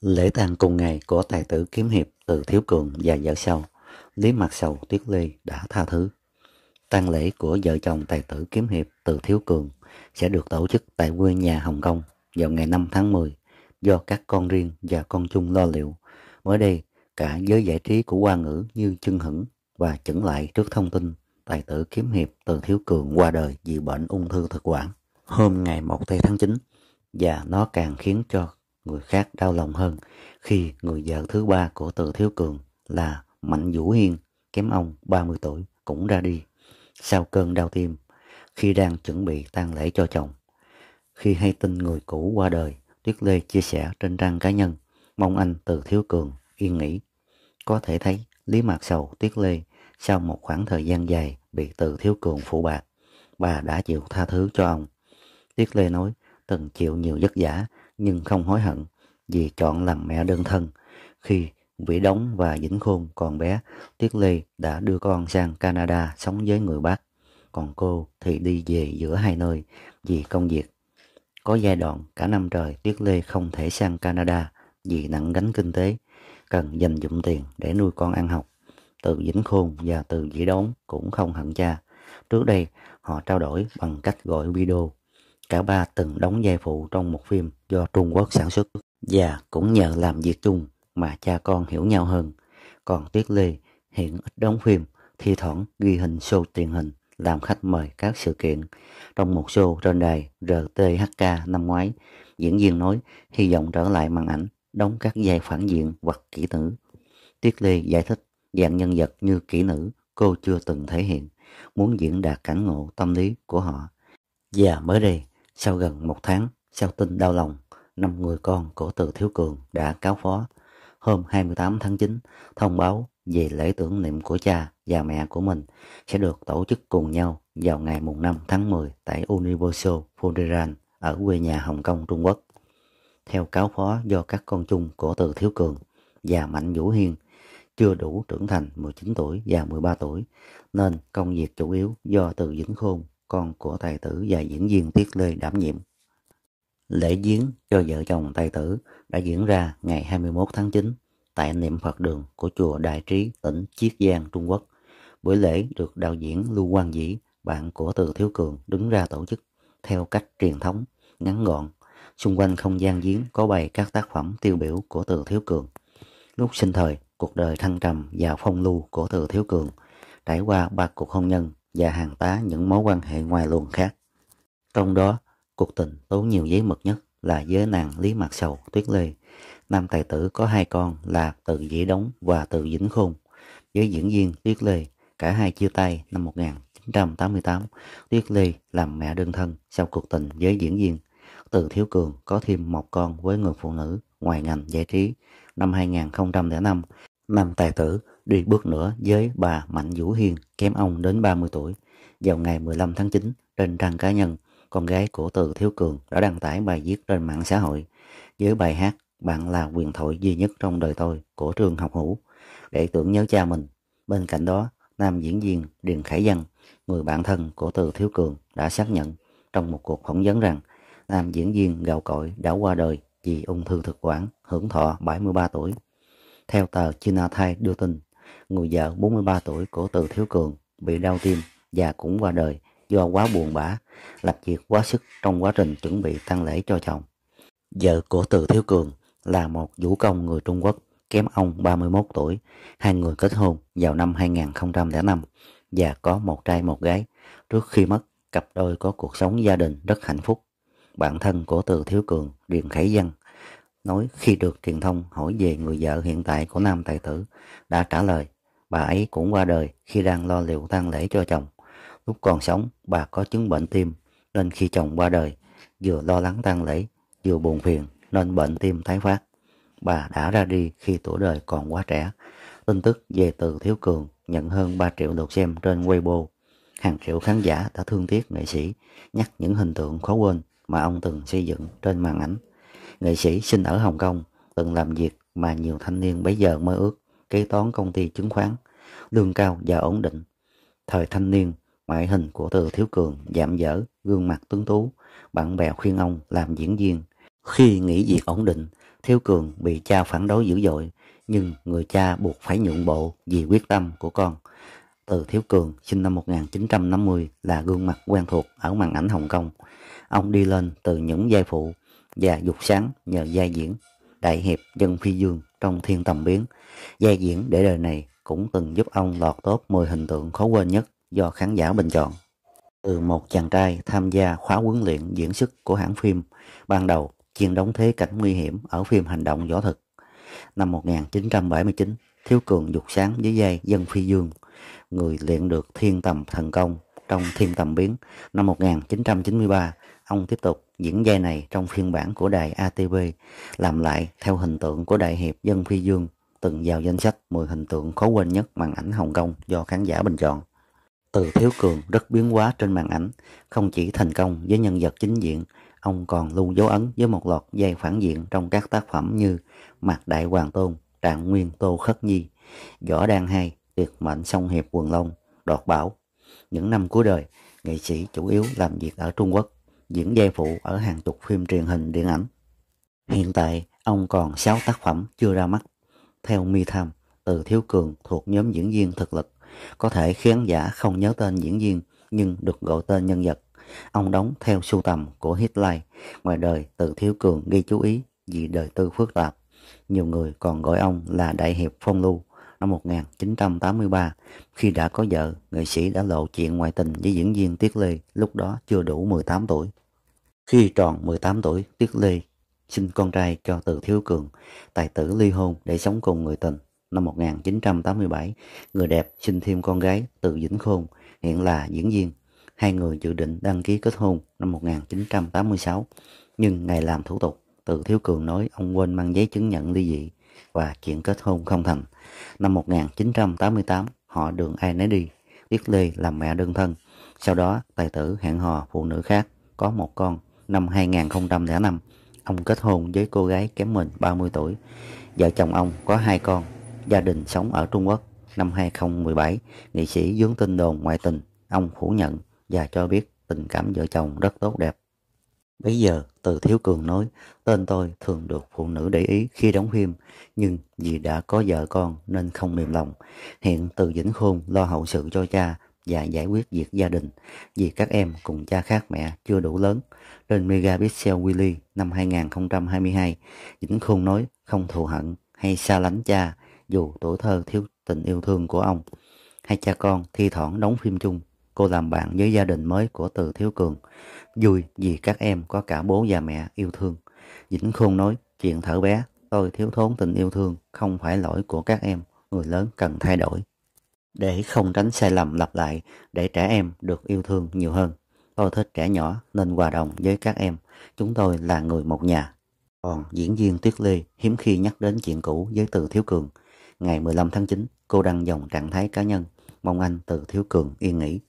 Lễ tang cùng ngày của tài tử kiếm hiệp từ Thiếu Cường và vợ sau, Lý Mạc Sầu Tuyết Ly đã tha thứ. tang lễ của vợ chồng tài tử kiếm hiệp từ Thiếu Cường sẽ được tổ chức tại quê nhà Hồng Kông vào ngày 5 tháng 10 do các con riêng và con chung lo liệu. Mới đây, cả giới giải trí của Hoa ngữ như chân hững và chững lại trước thông tin tài tử kiếm hiệp từ Thiếu Cường qua đời vì bệnh ung thư thực quản hôm ngày 1 tây tháng 9 và nó càng khiến cho người khác đau lòng hơn khi người vợ thứ ba của Từ Thiếu Cường là Mạnh Vũ Hiên, kém ông 30 tuổi, cũng ra đi sau cơn đau tim khi đang chuẩn bị tang lễ cho chồng. Khi hay tin người cũ qua đời, Tuyết Lê chia sẻ trên trang cá nhân, mong anh Từ Thiếu Cường yên nghỉ. Có thể thấy Lý Mạc Sầu Tuyết Lê sau một khoảng thời gian dài bị Từ Thiếu Cường phụ bạc, bà đã chịu tha thứ cho ông. Tuyết Lê nói, từng chịu nhiều vất giả nhưng không hối hận vì chọn làm mẹ đơn thân. Khi Vĩ Đống và Vĩnh Khôn còn bé, Tuyết Ly đã đưa con sang Canada sống với người bác. Còn cô thì đi về giữa hai nơi vì công việc. Có giai đoạn cả năm trời Tuyết Ly không thể sang Canada vì nặng gánh kinh tế, cần dành dụng tiền để nuôi con ăn học. Từ Vĩnh Khôn và từ Vĩ Đống cũng không hận cha. Trước đây, họ trao đổi bằng cách gọi video Cả ba từng đóng vai phụ trong một phim do Trung Quốc sản xuất và cũng nhờ làm việc chung mà cha con hiểu nhau hơn. Còn Tuyết Lê hiện ít đóng phim, thi thoảng ghi hình show truyền hình làm khách mời các sự kiện. Trong một show trên đài RTHK năm ngoái, diễn viên nói hy vọng trở lại màn ảnh, đóng các vai phản diện hoặc kỹ nữ. Tuyết Lê giải thích dạng nhân vật như kỹ nữ cô chưa từng thể hiện, muốn diễn đạt cảnh ngộ tâm lý của họ. Và mới đây, sau gần một tháng, sau tin đau lòng, năm người con của Từ Thiếu Cường đã cáo phó. Hôm 28 tháng 9, thông báo về lễ tưởng niệm của cha và mẹ của mình sẽ được tổ chức cùng nhau vào ngày mùng 5 tháng 10 tại Universal Funeral ở quê nhà Hồng Kông, Trung Quốc. Theo cáo phó do các con chung của Từ Thiếu Cường và Mạnh Vũ Hiên chưa đủ trưởng thành 19 tuổi và 13 tuổi, nên công việc chủ yếu do Từ Vĩnh Khôn con của tài tử và diễn viên Tiết Lê đảm nhiệm. Lễ viếng cho vợ chồng tài tử đã diễn ra ngày 21 tháng 9 tại niệm Phật đường của chùa Đại Trí, tỉnh Chiết Giang, Trung Quốc. Buổi lễ được đạo diễn Lưu Quang Dĩ, bạn của Từ Thiếu Cường đứng ra tổ chức theo cách truyền thống, ngắn gọn. Xung quanh không gian giếng có bày các tác phẩm tiêu biểu của Từ Thiếu Cường. Lúc sinh thời, cuộc đời thăng trầm và phong lưu của Từ Thiếu Cường trải qua ba cuộc hôn nhân và hàng tá những mối quan hệ ngoài luồng khác. Trong đó, cuộc tình tốn nhiều giấy mực nhất là với nàng Lý Mạc Sầu Tuyết Lê. Nam tài tử có hai con là Từ Dĩ Đống và Từ Vĩnh Khôn. Với diễn viên Tuyết Lê, cả hai chia tay năm 1988. Tuyết Lê làm mẹ đơn thân sau cuộc tình với diễn viên. Từ Thiếu Cường có thêm một con với người phụ nữ ngoài ngành giải trí. Năm 2005, Nam tài tử Đi bước nữa với bà Mạnh Vũ Hiền kém ông đến 30 tuổi. Vào ngày 15 tháng 9, trên trang cá nhân, con gái của Từ Thiếu Cường đã đăng tải bài viết trên mạng xã hội với bài hát Bạn là quyền thoại duy nhất trong đời tôi của trường Học Hữu để tưởng nhớ cha mình. Bên cạnh đó, nam diễn viên Điền Khải Văn, người bạn thân của Từ Thiếu Cường đã xác nhận trong một cuộc phỏng vấn rằng nam diễn viên gạo cội đã qua đời vì ung thư thực quản, hưởng thọ 73 tuổi. Theo tờ China Thai đưa tin, người vợ 43 tuổi của Từ Thiếu Cường bị đau tim và cũng qua đời do quá buồn bã, làm việc quá sức trong quá trình chuẩn bị tang lễ cho chồng. Vợ của Từ Thiếu Cường là một vũ công người Trung Quốc kém ông 31 tuổi. Hai người kết hôn vào năm 2005 và có một trai một gái. Trước khi mất, cặp đôi có cuộc sống gia đình rất hạnh phúc. Bạn thân của Từ Thiếu Cường, Điền Khải Văn nói khi được truyền thông hỏi về người vợ hiện tại của nam tài tử đã trả lời bà ấy cũng qua đời khi đang lo liệu tang lễ cho chồng. Lúc còn sống bà có chứng bệnh tim nên khi chồng qua đời vừa lo lắng tang lễ vừa buồn phiền nên bệnh tim tái phát. Bà đã ra đi khi tuổi đời còn quá trẻ. Tin tức về từ Thiếu Cường nhận hơn 3 triệu lượt xem trên Weibo. Hàng triệu khán giả đã thương tiếc nghệ sĩ nhắc những hình tượng khó quên mà ông từng xây dựng trên màn ảnh. Nghệ sĩ sinh ở Hồng Kông, từng làm việc mà nhiều thanh niên bấy giờ mơ ước, kế toán công ty chứng khoán, lương cao và ổn định. Thời thanh niên, ngoại hình của Từ Thiếu Cường giảm dở, gương mặt tướng tú, bạn bè khuyên ông làm diễn viên. Khi nghỉ việc ổn định, Thiếu Cường bị cha phản đối dữ dội, nhưng người cha buộc phải nhượng bộ vì quyết tâm của con. Từ Thiếu Cường sinh năm 1950 là gương mặt quen thuộc ở màn ảnh Hồng Kông. Ông đi lên từ những giai phụ và dục sáng nhờ giai diễn đại hiệp dân phi dương trong thiên tầm biến. Giai diễn để đời này cũng từng giúp ông lọt top 10 hình tượng khó quên nhất do khán giả bình chọn. Từ một chàng trai tham gia khóa huấn luyện diễn xuất của hãng phim, ban đầu chuyên đóng thế cảnh nguy hiểm ở phim hành động võ thực. Năm 1979, Thiếu Cường dục sáng với dây Dân Phi Dương, người luyện được thiên tầm thần công trong thiên tầm biến. Năm 1993, ông tiếp tục diễn dây này trong phiên bản của đài ATV làm lại theo hình tượng của đại hiệp dân phi dương từng vào danh sách 10 hình tượng khó quên nhất màn ảnh Hồng Kông do khán giả bình chọn. Từ Thiếu Cường rất biến hóa trên màn ảnh, không chỉ thành công với nhân vật chính diện, ông còn lưu dấu ấn với một loạt dây phản diện trong các tác phẩm như Mạc Đại Hoàng Tôn, Trạng Nguyên Tô Khất Nhi, Võ Đan Hai, Tuyệt Mệnh Sông Hiệp Quần Long, Đọt Bảo. Những năm cuối đời, nghệ sĩ chủ yếu làm việc ở Trung Quốc diễn vai phụ ở hàng chục phim truyền hình điện ảnh. Hiện tại, ông còn 6 tác phẩm chưa ra mắt. Theo Mi Tham, từ Thiếu Cường thuộc nhóm diễn viên thực lực. Có thể khán giả không nhớ tên diễn viên nhưng được gọi tên nhân vật. Ông đóng theo sưu tầm của Hitler. Ngoài đời, từ Thiếu Cường gây chú ý vì đời tư phức tạp. Nhiều người còn gọi ông là Đại Hiệp Phong Lưu năm 1983. Khi đã có vợ, nghệ sĩ đã lộ chuyện ngoại tình với diễn viên Tiết Lê, lúc đó chưa đủ 18 tuổi. Khi tròn 18 tuổi, Tiết Lê sinh con trai cho Từ Thiếu Cường, tài tử ly hôn để sống cùng người tình. Năm 1987, người đẹp sinh thêm con gái Từ Vĩnh Khôn, hiện là diễn viên. Hai người dự định đăng ký kết hôn năm 1986, nhưng ngày làm thủ tục, Từ Thiếu Cường nói ông quên mang giấy chứng nhận ly dị và chuyện kết hôn không thành. Năm 1988, họ đường ai nấy đi, Tiết Lê làm mẹ đơn thân. Sau đó, tài tử hẹn hò phụ nữ khác, có một con. Năm 2005, ông kết hôn với cô gái kém mình 30 tuổi. Vợ chồng ông có hai con, gia đình sống ở Trung Quốc. Năm 2017, nghị sĩ dướng tin đồn ngoại tình, ông phủ nhận và cho biết tình cảm vợ chồng rất tốt đẹp. Bây giờ, Từ Thiếu Cường nói, tên tôi thường được phụ nữ để ý khi đóng phim, nhưng vì đã có vợ con nên không mềm lòng. Hiện Từ Vĩnh Khôn lo hậu sự cho cha và giải quyết việc gia đình, vì các em cùng cha khác mẹ chưa đủ lớn. Lên Megapixel Willy năm 2022, Vĩnh Khôn nói không thù hận hay xa lánh cha, dù tuổi thơ thiếu tình yêu thương của ông. Hai cha con thi thoảng đóng phim chung cô làm bạn với gia đình mới của Từ Thiếu Cường. Vui vì các em có cả bố và mẹ yêu thương. dĩnh Khôn nói, chuyện thở bé, tôi thiếu thốn tình yêu thương, không phải lỗi của các em, người lớn cần thay đổi. Để không tránh sai lầm lặp lại, để trẻ em được yêu thương nhiều hơn. Tôi thích trẻ nhỏ nên hòa đồng với các em. Chúng tôi là người một nhà. Còn diễn viên Tuyết Ly hiếm khi nhắc đến chuyện cũ với Từ Thiếu Cường. Ngày 15 tháng 9, cô đăng dòng trạng thái cá nhân. Mong anh Từ Thiếu Cường yên nghỉ.